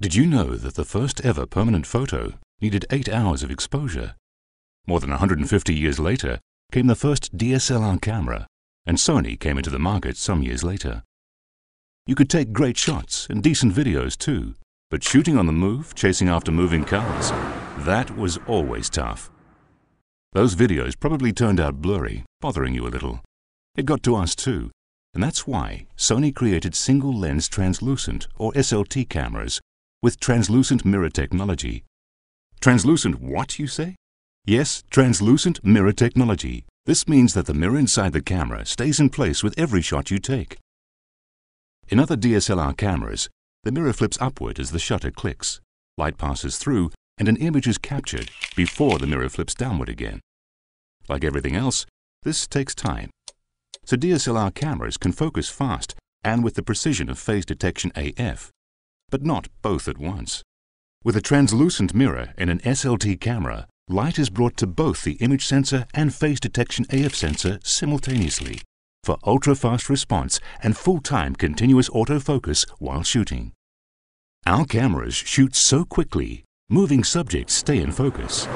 Did you know that the first ever permanent photo needed 8 hours of exposure? More than 150 years later came the first DSLR camera, and Sony came into the market some years later. You could take great shots and decent videos too, but shooting on the move, chasing after moving cars, that was always tough. Those videos probably turned out blurry, bothering you a little. It got to us too, and that's why Sony created single lens translucent or SLT cameras with translucent mirror technology. Translucent what, you say? Yes, translucent mirror technology. This means that the mirror inside the camera stays in place with every shot you take. In other DSLR cameras, the mirror flips upward as the shutter clicks, light passes through, and an image is captured before the mirror flips downward again. Like everything else, this takes time. So DSLR cameras can focus fast and with the precision of phase detection AF, but not both at once. With a translucent mirror and an SLT camera, light is brought to both the image sensor and phase detection AF sensor simultaneously for ultra-fast response and full-time continuous autofocus while shooting. Our cameras shoot so quickly, moving subjects stay in focus.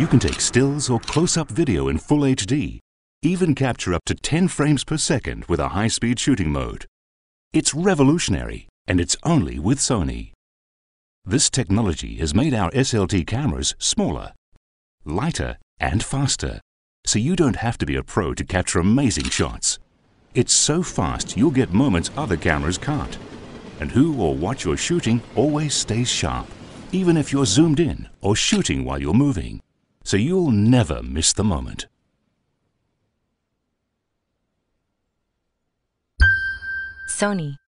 You can take stills or close-up video in full HD, even capture up to 10 frames per second with a high-speed shooting mode. It's revolutionary and it's only with Sony. This technology has made our SLT cameras smaller, lighter and faster, so you don't have to be a pro to capture amazing shots. It's so fast you'll get moments other cameras can't. And who or what you're shooting always stays sharp, even if you're zoomed in or shooting while you're moving, so you'll never miss the moment. Sony